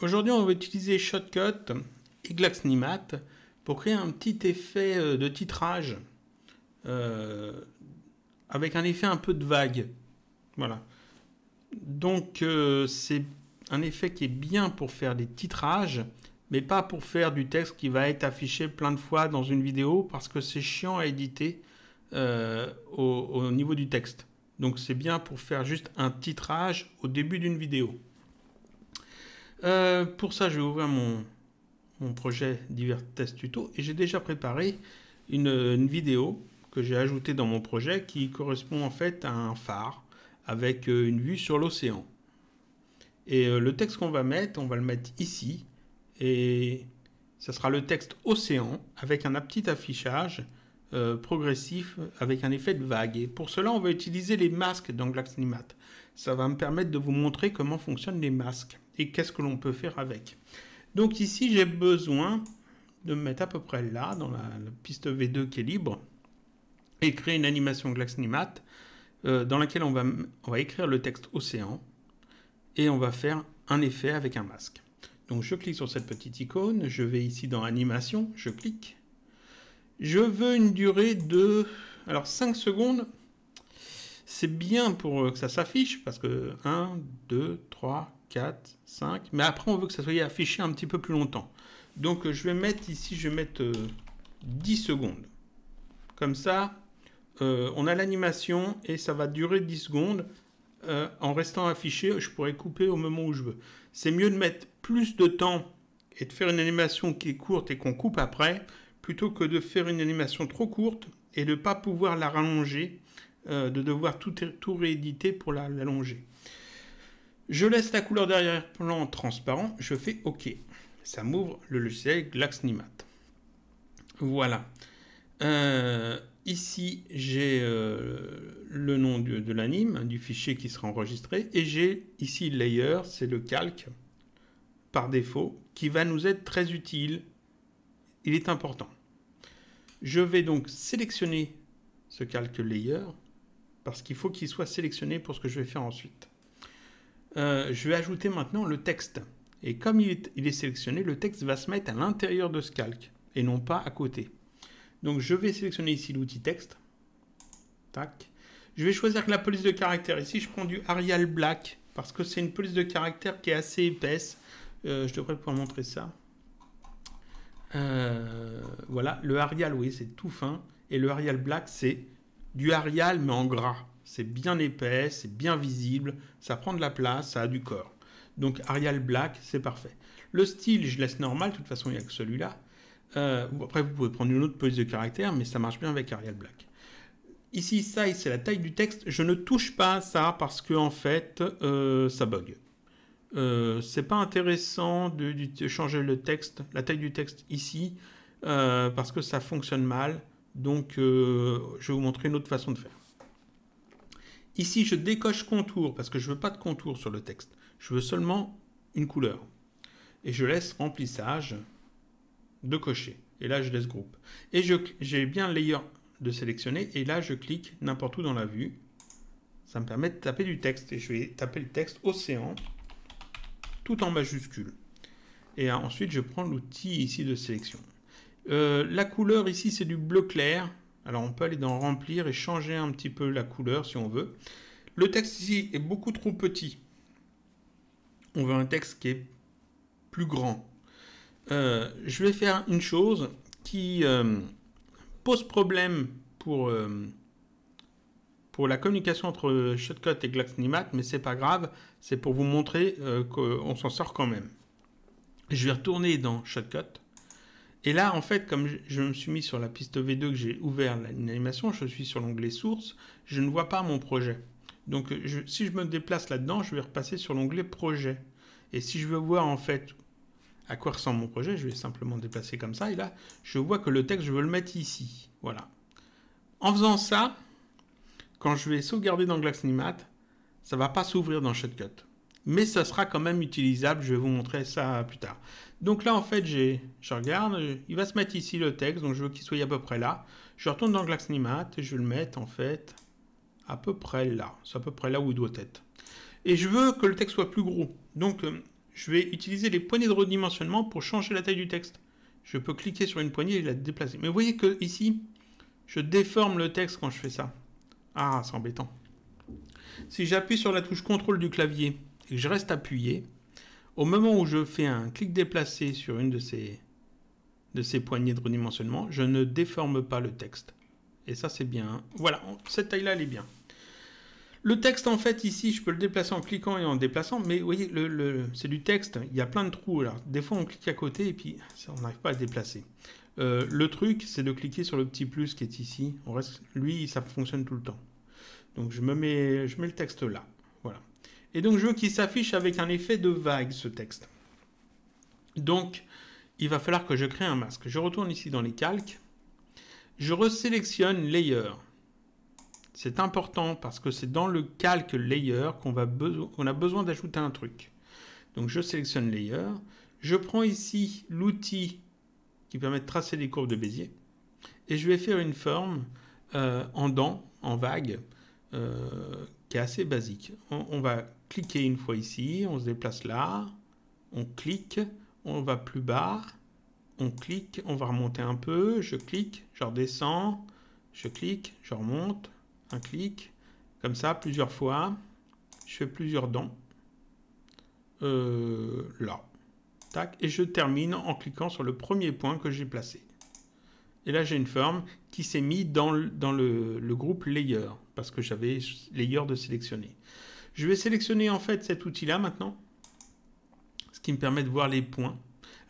Aujourd'hui, on va utiliser Shotcut et Glaxnimat pour créer un petit effet euh, de titrage euh, avec un effet un peu de vague. Voilà. Donc, euh, c'est un effet qui est bien pour faire des titrages, mais pas pour faire du texte qui va être affiché plein de fois dans une vidéo parce que c'est chiant à éditer au niveau du texte. Donc, c'est bien pour faire juste un titrage au début d'une vidéo. Euh, pour ça, je vais ouvrir mon, projet divers test tuto et j'ai déjà préparé une, vidéo que j'ai ajoutée dans mon projet qui correspond en fait à un phare avec euh, une vue sur l'océan. Et euh, le texte qu'on va mettre, on va le mettre ici et ça sera le texte océan avec un petit affichage progressif avec un effet de vague. Et pour cela, on va utiliser les masques dans Glaxnimat. Ça va me permettre de vous montrer comment fonctionnent les masques et qu'est-ce que l'on peut faire avec. Donc ici, j'ai besoin de mettre à peu près là, dans la, piste V2 qui est libre, et créer une animation GlaxNimat euh, dans laquelle on va, on va écrire le texte océan et on va faire un effet avec un masque. Donc je clique sur cette petite icône, je vais ici dans animation, je clique. Je veux une durée de... Alors 5 secondes, c'est bien pour euh, que ça s'affiche parce que 1, 2, 3, 4, 5. Mais après, on veut que ça soit affiché un petit peu plus longtemps. Donc, euh, je vais mettre ici, je vais mettre 10 euh, secondes. Comme ça, euh, on a l'animation et ça va durer 10 secondes. en restant affiché, je pourrais couper au moment où je veux. C'est mieux de mettre plus de temps et de faire une animation qui est courte et qu'on coupe après, plutôt que de faire une animation trop courte et de ne pas pouvoir la rallonger, de devoir tout, tout rééditer pour la rallonger. Je laisse la couleur derrière plan transparent, je fais OK. Ça m'ouvre le logiciel Glaxnimat. Voilà. Euh, ici, j'ai euh, le nom de, de l'anime, du fichier qui sera enregistré, et j'ai ici layer, c'est le calque par défaut, qui va nous être très utile. Il est important. Je vais donc sélectionner ce calque layer, parce qu'il faut qu'il soit sélectionné pour ce que je vais faire ensuite. Euh, je vais ajouter maintenant le texte. Et comme il est, sélectionné, le texte va se mettre à l'intérieur de ce calque et non pas à côté. Donc je vais sélectionner ici l'outil texte. Tac. Je vais choisir la police de caractère. Ici, je prends du Arial Black parce que c'est une police de caractère qui est assez épaisse. Euh, je devrais pouvoir montrer ça. Euh, voilà, le Arial, oui, c'est tout fin. Et le Arial Black, c'est du Arial, mais en gras. C'est bien épais, c'est bien visible, ça prend de la place, ça a du corps. Donc Arial Black, c'est parfait. Le style, je laisse normal, de toute façon, il n'y a que celui-là. Euh, après, vous pouvez prendre une autre police de caractère, mais ça marche bien avec Arial Black. Ici, ça, c'est la taille du texte. Je ne touche pas ça parce que, en fait, euh, ça bug. Euh, c'est pas intéressant de, de, changer le texte, la taille du texte ici, euh, parce que ça fonctionne mal. Donc, je vais vous montrer une autre façon de faire. Ici, je décoche contour parce que je ne veux pas de contour sur le texte. Je veux seulement une couleur. Et je laisse remplissage de cocher. Et là, je laisse groupe. Et j'ai bien le layer de sélectionner. Et là, je clique n'importe où dans la vue. Ça me permet de taper du texte. Et je vais taper le texte océan tout en majuscule. Et ensuite, je prends l'outil ici de sélection. Euh, la couleur ici, c'est du bleu clair. Alors on peut aller dans remplir et changer un petit peu la couleur si on veut. Le texte ici est beaucoup trop petit. On veut un texte qui est plus grand. Euh, je vais faire une chose qui euh, pose problème pour, euh, pour la communication entre Shotcut et Glaxnimat, mais c'est pas grave, c'est pour vous montrer qu'on s'en sort quand même. Je vais retourner dans Shotcut. Et là, en fait, comme je, me suis mis sur la piste V2 que j'ai ouvert l'animation, je suis sur l'onglet source, je ne vois pas mon projet. Donc, si je me déplace là-dedans, je vais repasser sur l'onglet projet. Et si je veux voir en fait à quoi ressemble mon projet, je vais simplement déplacer comme ça. Et là, je vois que le texte, je veux le mettre ici. Voilà. En faisant ça, quand je vais sauvegarder dans GlaxNimat, ça ne va pas s'ouvrir dans Shotcut mais ça sera quand même utilisable, je vais vous montrer ça plus tard. Donc là en fait j'ai, je regarde, il va se mettre ici le texte, donc je veux qu'il soit à peu près là. Je retourne dans Glaxnimat et je vais le mettre en fait à peu près là, c'est à peu près là où il doit être. Et je veux que le texte soit plus gros, donc euh, je vais utiliser les poignées de redimensionnement pour changer la taille du texte. Je peux cliquer sur une poignée et la déplacer. Mais vous voyez que ici, je déforme le texte quand je fais ça. Ah, c'est embêtant. Si j'appuie sur la touche contrôle du clavier je reste appuyé, au moment où je fais un clic déplacé sur une de ces, de ces poignées de redimensionnement, je ne déforme pas le texte. Et ça, c'est bien. Hein. Voilà, cette taille-là, elle est bien. Le texte, en fait, ici, je peux le déplacer en cliquant et en déplaçant, mais vous voyez, le, c'est du texte, il y a plein de trous. là, des fois, on clique à côté et puis on n'arrive pas à se déplacer. Euh, le truc, c'est de cliquer sur le petit plus qui est ici. On reste, lui, ça fonctionne tout le temps. Donc, je, me mets, je mets le texte là. Et donc je veux qu'il s'affiche avec un effet de vague ce texte. Donc il va falloir que je crée un masque. Je retourne ici dans les calques. Je resélectionne layer. C'est important parce que c'est dans le calque layer qu'on on a besoin d'ajouter un truc. Donc je sélectionne layer. Je prends ici l'outil qui permet de tracer les courbes de Bézier. Et je vais faire une forme euh, en dents, en vague, euh, qui est assez basique. on va cliquer une fois ici, on se déplace là, on clique, on va plus bas, on clique, on va remonter un peu, je clique, je redescends, je clique, je remonte, un clic, comme ça plusieurs fois, je fais plusieurs dents, euh, là, tac, et je termine en cliquant sur le premier point que j'ai placé. Et là, j'ai une forme qui s'est mise dans, le, le, groupe layer, parce que j'avais layer de sélectionner. Je vais sélectionner en fait cet outil-là maintenant, ce qui me permet de voir les points.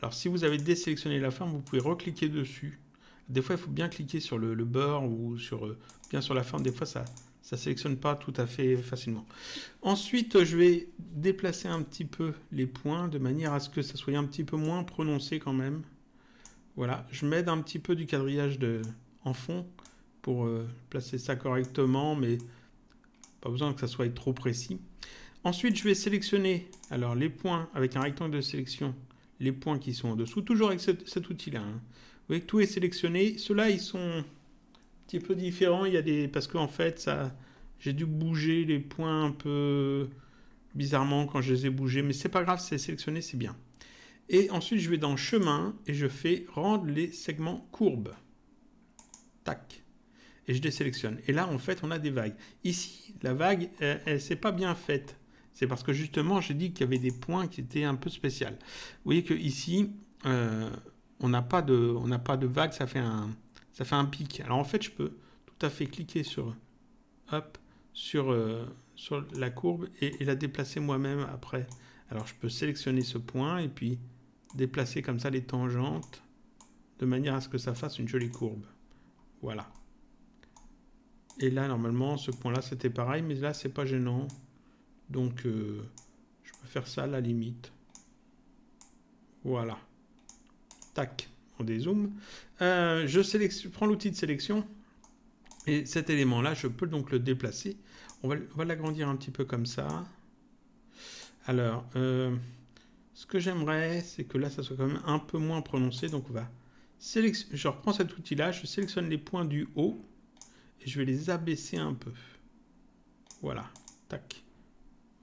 Alors si vous avez désélectionné la forme, vous pouvez recliquer dessus. Des fois, il faut bien cliquer sur le, bord ou euh, bien sur la forme. Des fois, ça ne sélectionne pas tout à fait facilement. Ensuite, je vais déplacer un petit peu les points de manière à ce que ça soit un petit peu moins prononcé quand même. Voilà, je m'aide un petit peu du quadrillage de, en fond pour euh, placer ça correctement, mais pas besoin que ça soit trop précis. Ensuite, je vais sélectionner alors, les points avec un rectangle de sélection, les points qui sont en dessous, toujours avec cet, outil-là. Hein. Vous voyez que tout est sélectionné. Ceux-là, ils sont un petit peu différents. Il y a des... Parce qu'en fait, ça... j'ai dû bouger les points un peu bizarrement quand je les ai bougés. Mais n'est pas grave, c'est sélectionné, c'est bien. Et ensuite, je vais dans chemin et je fais rendre les segments courbes. Tac et je les Et là, en fait, on a des vagues. Ici, la vague, euh, elle, s'est pas bien faite. C'est parce que justement, j'ai dit qu'il y avait des points qui étaient un peu spéciaux. Vous voyez que ici, euh, on n'a pas de, on pas de vague, ça fait un, ça fait un pic. Alors en fait, je peux tout à fait cliquer sur, hop, sur, euh, sur la courbe et la déplacer moi-même après. Alors je peux sélectionner ce point et puis déplacer comme ça les tangentes de manière à ce que ça fasse une jolie courbe. Voilà. Et là, normalement, ce point-là, c'était pareil, mais là, c'est pas gênant. Donc, euh, je peux faire ça à la limite. Voilà. Tac, on dézoome. Euh, je prends l'outil de sélection. Et cet élément-là, je peux donc le déplacer. On va, va l'agrandir un petit peu comme ça. Alors, euh, ce que j'aimerais, c'est que là, ça soit quand même un peu moins prononcé. Donc, va Je reprends cet outil-là, je sélectionne les points du haut je vais les abaisser un peu. Voilà, tac.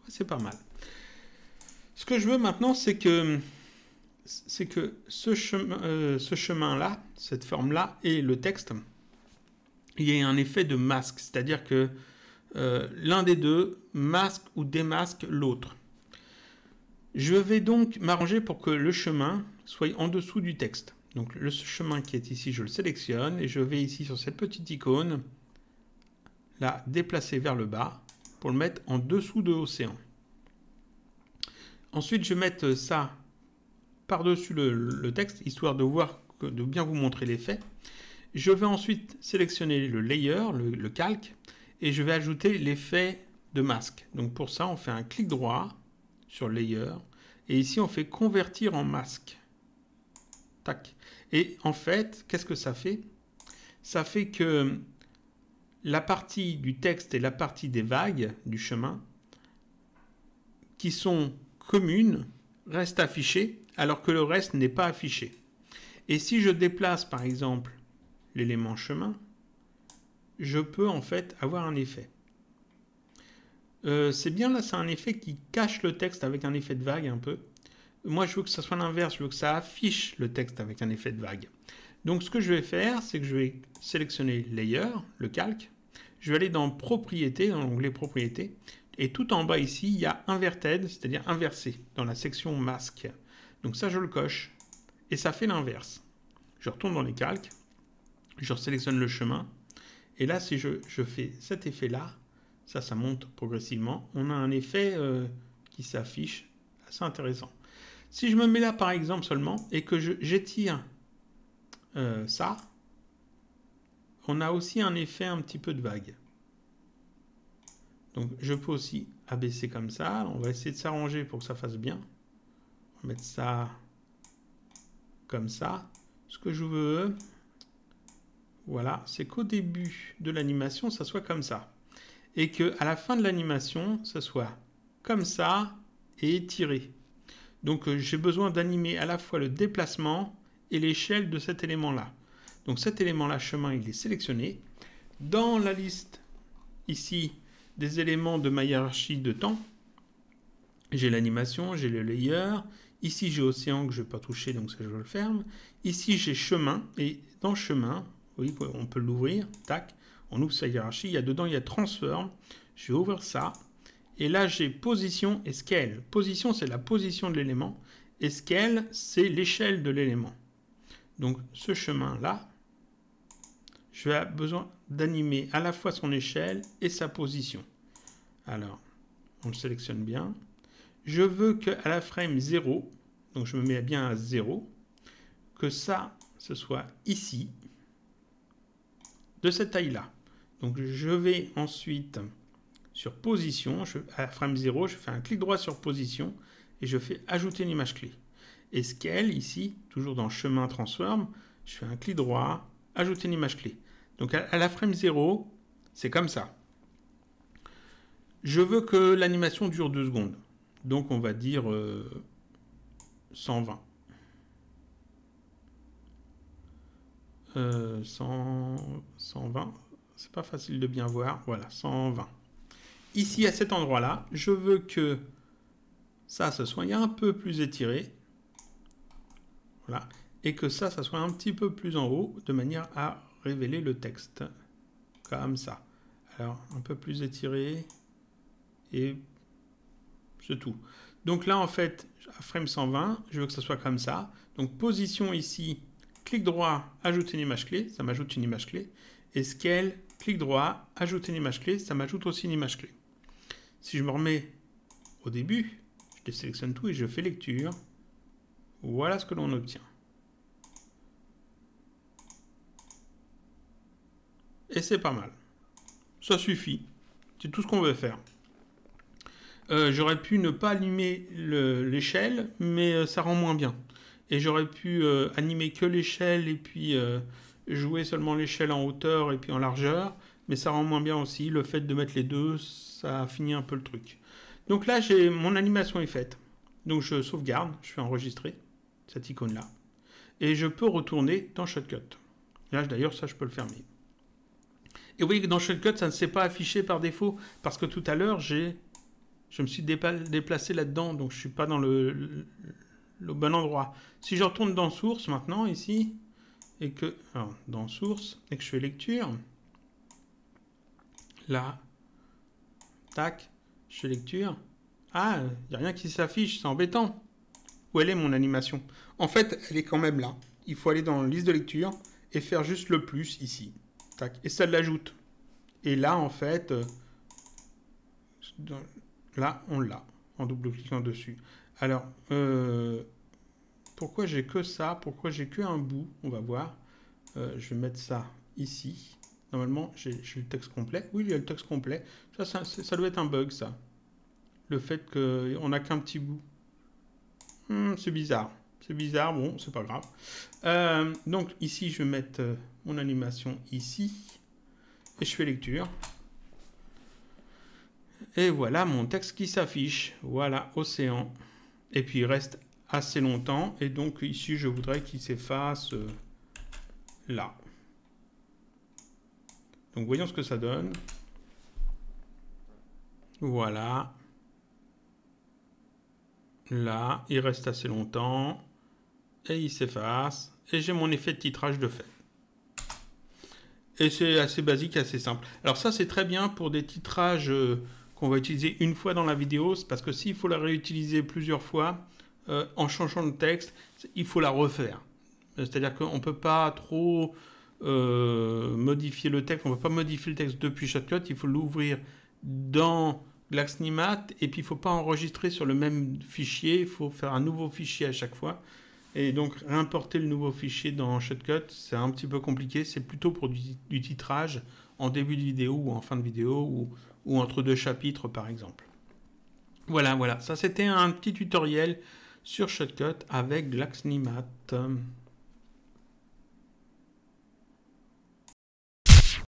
C'est pas mal. Ce que je veux maintenant, c'est que c'est que ce chemin, euh, ce chemin là, cette forme là et le texte, il y a un effet de masque, c'est-à-dire que euh, l'un des deux masque ou démasque l'autre. Je vais donc m'arranger pour que le chemin soit en dessous du texte. Donc le chemin qui est ici, je le sélectionne et je vais ici sur cette petite icône, la déplacer vers le bas pour le mettre en dessous de l'océan. Ensuite, je vais mettre ça par-dessus le, texte, histoire de voir, de bien vous montrer l'effet. Je vais ensuite sélectionner le layer, le, le calque, et je vais ajouter l'effet de masque. Donc pour ça, on fait un clic droit sur layer, et ici on fait convertir en masque. Tac. Et en fait, qu'est-ce que ça fait Ça fait que la partie du texte et la partie des vagues du chemin qui sont communes restent affichées alors que le reste n'est pas affiché. Et si je déplace par exemple l'élément chemin, je peux en fait avoir un effet. Euh, c'est bien là, c'est un effet qui cache le texte avec un effet de vague un peu. Moi, je veux que ça soit l'inverse, je veux que ça affiche le texte avec un effet de vague. Donc ce que je vais faire, c'est que je vais sélectionner Layer, le calque, je vais aller dans Propriétés, dans l'onglet Propriétés. Et tout en bas ici, il y a Inverted, c'est-à-dire inversé, dans la section Masque. Donc ça, je le coche. Et ça fait l'inverse. Je retourne dans les calques. Je sélectionne le chemin. Et là, si je, fais cet effet-là, ça, ça monte progressivement. On a un effet euh, qui s'affiche assez intéressant. Si je me mets là, par exemple, seulement, et que j'étire euh, ça, on a aussi un effet un petit peu de vague. Donc je peux aussi abaisser comme ça. on va essayer de s'arranger pour que ça fasse bien. On va mettre ça comme ça. Ce que je veux, voilà, c'est qu'au début de l'animation, ça soit comme ça. Et qu'à la fin de l'animation, ça soit comme ça et étiré. Donc euh, j'ai besoin d'animer à la fois le déplacement et l'échelle de cet élément-là. Donc cet élément-là, chemin, il est sélectionné. Dans la liste, ici, des éléments de ma hiérarchie de temps, j'ai l'animation, j'ai le layer. Ici, j'ai océan que je ne vais pas toucher, donc ça, je le ferme. Ici, j'ai chemin. Et dans chemin, oui, on peut l'ouvrir. Tac, on ouvre sa hiérarchie. Il y a dedans, il y a transform. Je vais ouvrir ça. Et là, j'ai position et scale. Position, c'est la position de l'élément. Et scale, c'est l'échelle de l'élément. Donc, ce chemin-là, je vais avoir besoin d'animer à la fois son échelle et sa position. Alors, on le sélectionne bien. Je veux qu'à la frame 0, donc je me mets bien à 0, que ça, ce soit ici, de cette taille-là. Donc je vais ensuite sur position, je, à la frame 0, je fais un clic droit sur position et je fais ajouter une image clé. Et scale, ici, toujours dans chemin transform, je fais un clic droit, ajouter une image clé. Donc à, la frame 0, c'est comme ça. Je veux que l'animation dure 2 secondes. Donc on va dire 120. Euh, 120, euh, c'est pas facile de bien voir. Voilà, 120. Ici, à cet endroit-là, je veux que ça, se soit un peu plus étiré. Voilà. Et que ça, ça soit un petit peu plus en haut, de manière à révéler le texte. Comme ça. Alors, un peu plus étiré. Et c'est tout. Donc là, en fait, à frame 120, je veux que ça soit comme ça. Donc position ici, clic droit, ajouter une image clé, ça m'ajoute une image clé. Et scale, clic droit, ajouter une image clé, ça m'ajoute aussi une image clé. Si je me remets au début, je désélectionne tout et je fais lecture. Voilà ce que l'on obtient. et c'est pas mal. Ça suffit. C'est tout ce qu'on veut faire. Euh, j'aurais pu ne pas allumer l'échelle, mais euh, ça rend moins bien. Et j'aurais pu euh, animer que l'échelle et puis jouer seulement l'échelle en hauteur et puis en largeur, mais ça rend moins bien aussi. Le fait de mettre les deux, ça finit un peu le truc. Donc là, j'ai mon animation est faite. Donc je sauvegarde, je fais enregistrer cette icône-là. Et je peux retourner dans Shotcut. Là, d'ailleurs, ça, je peux le fermer. Et vous voyez que dans Shortcut, ça ne s'est pas affiché par défaut, parce que tout à l'heure, j'ai, je me suis déplacé là-dedans, donc je ne suis pas dans le, bon endroit. Si je retourne dans Source maintenant, ici, et que, dans Source, et que je fais Lecture, là, tac, je fais Lecture, ah, il n'y a rien qui s'affiche, c'est embêtant. Où elle est mon animation En fait, elle est quand même là. Il faut aller dans liste de lecture et faire juste le plus ici. Et ça l'ajoute. Et là, en fait, euh, là, on l'a, en double-cliquant dessus. Alors, euh, pourquoi j'ai que ça Pourquoi j'ai que un bout On va voir. Euh, je vais mettre ça ici. Normalement, j'ai le texte complet. Oui, il y a le texte complet. Ça, ça, doit être un bug, ça. Le fait qu'on n'a qu'un petit bout. Hmm, c'est bizarre. C'est bizarre, bon, c'est pas grave. Euh, donc ici, je vais mettre euh, mon animation ici. Et je fais lecture. Et voilà mon texte qui s'affiche. Voilà, océan. Et puis il reste assez longtemps. Et donc ici, je voudrais qu'il s'efface euh, là. Donc voyons ce que ça donne. Voilà. Là, il reste assez longtemps et il s'efface. Et j'ai mon effet de titrage de fait. Et c'est assez basique, assez simple. Alors ça, c'est très bien pour des titrages euh, qu'on va utiliser une fois dans la vidéo, parce que s'il faut la réutiliser plusieurs fois, euh, en changeant le texte, il faut la refaire. C'est-à-dire qu'on ne peut pas trop euh, modifier le texte, on ne peut pas modifier le texte depuis Shotcut, il faut l'ouvrir dans Glaxnimat, et puis il ne faut pas enregistrer sur le même fichier, il faut faire un nouveau fichier à chaque fois. Et donc importer le nouveau fichier dans Shotcut, c'est un petit peu compliqué. C'est plutôt pour du, titrage en début de vidéo ou en fin de vidéo ou, ou entre deux chapitres par exemple. Voilà, voilà. Ça c'était un petit tutoriel sur Shotcut avec Glaxnimat.